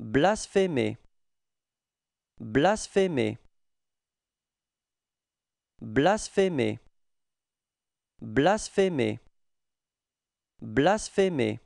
blasphémer blasphémer blasphémer blasphémer blasphémer